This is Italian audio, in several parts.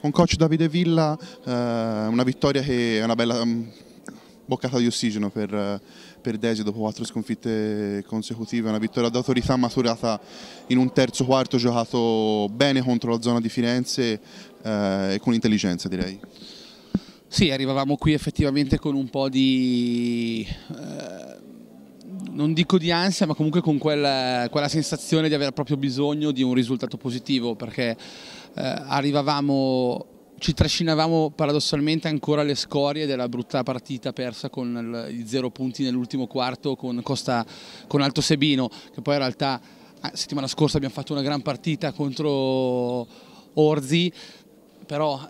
con coach Davide Villa eh, una vittoria che è una bella um, boccata di ossigeno per, eh, per Desi dopo quattro sconfitte consecutive, una vittoria d'autorità maturata in un terzo quarto giocato bene contro la zona di Firenze eh, e con intelligenza direi. Sì, arrivavamo qui effettivamente con un po' di... Eh non dico di ansia, ma comunque con quel, quella sensazione di aver proprio bisogno di un risultato positivo, perché eh, arrivavamo, ci trascinavamo paradossalmente ancora le scorie della brutta partita persa con il, i zero punti nell'ultimo quarto con, Costa, con Alto Sebino, che poi in realtà eh, settimana scorsa abbiamo fatto una gran partita contro Orzi però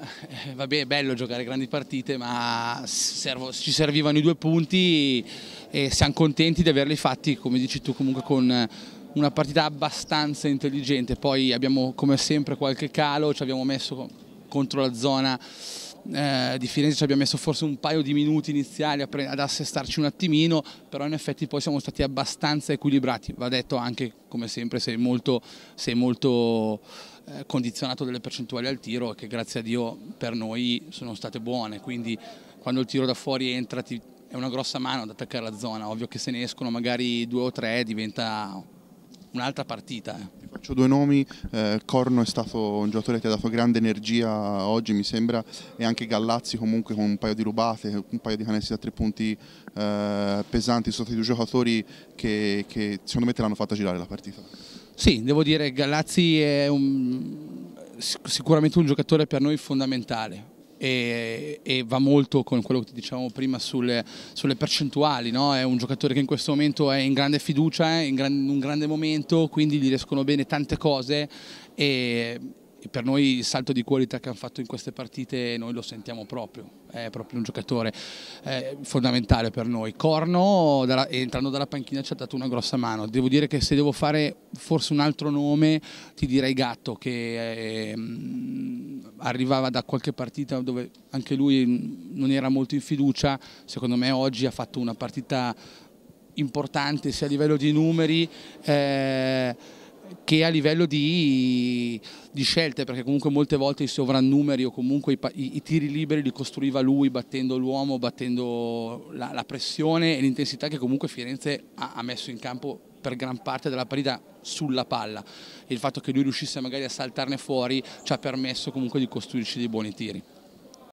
eh, va bene, è bello giocare grandi partite, ma servo, ci servivano i due punti e siamo contenti di averli fatti, come dici tu, comunque con una partita abbastanza intelligente. Poi abbiamo come sempre qualche calo, ci abbiamo messo contro la zona eh, di Firenze ci abbiamo messo forse un paio di minuti iniziali ad assestarci un attimino, però in effetti poi siamo stati abbastanza equilibrati, va detto anche come sempre sei molto, sei molto eh, condizionato dalle percentuali al tiro che grazie a Dio per noi sono state buone, quindi quando il tiro da fuori entra ti, è una grossa mano ad attaccare la zona, ovvio che se ne escono magari due o tre diventa un'altra partita. Eh. Faccio due nomi, eh, Corno è stato un giocatore che ha dato grande energia oggi mi sembra e anche Gallazzi comunque con un paio di rubate, un paio di canestri da tre punti eh, pesanti, sono stati due giocatori che, che secondo me te l'hanno fatta girare la partita. Sì, devo dire Gallazzi è un, sicuramente un giocatore per noi fondamentale, e, e, va molto con quello che dicevamo prima sulle, sulle percentuali, no? è un giocatore che in questo momento è in grande fiducia, è in, gran, un grande momento, quindi gli riescono bene tante cose e, e per noi il salto di qualità che hanno fatto in queste partite noi lo sentiamo proprio, è proprio un giocatore eh, fondamentale per noi. Corno dalla, entrando dalla panchina ci ha dato una grossa mano, devo dire che se devo fare forse un altro nome ti direi Gatto che... Eh, arrivava da qualche partita dove anche lui mm, non era molto in fiducia, secondo me oggi ha fatto una partita importante sia a livello di numeri eh, che a livello di, di, scelte, perché comunque molte volte i sovrannumeri o comunque i, i, i tiri liberi li costruiva lui battendo l'uomo, battendo la, la, pressione e l'intensità che comunque Firenze ha, ha messo in campo per gran parte della partita sulla palla e il fatto che lui riuscisse magari a saltarne fuori ci ha permesso comunque di costruirci dei buoni tiri.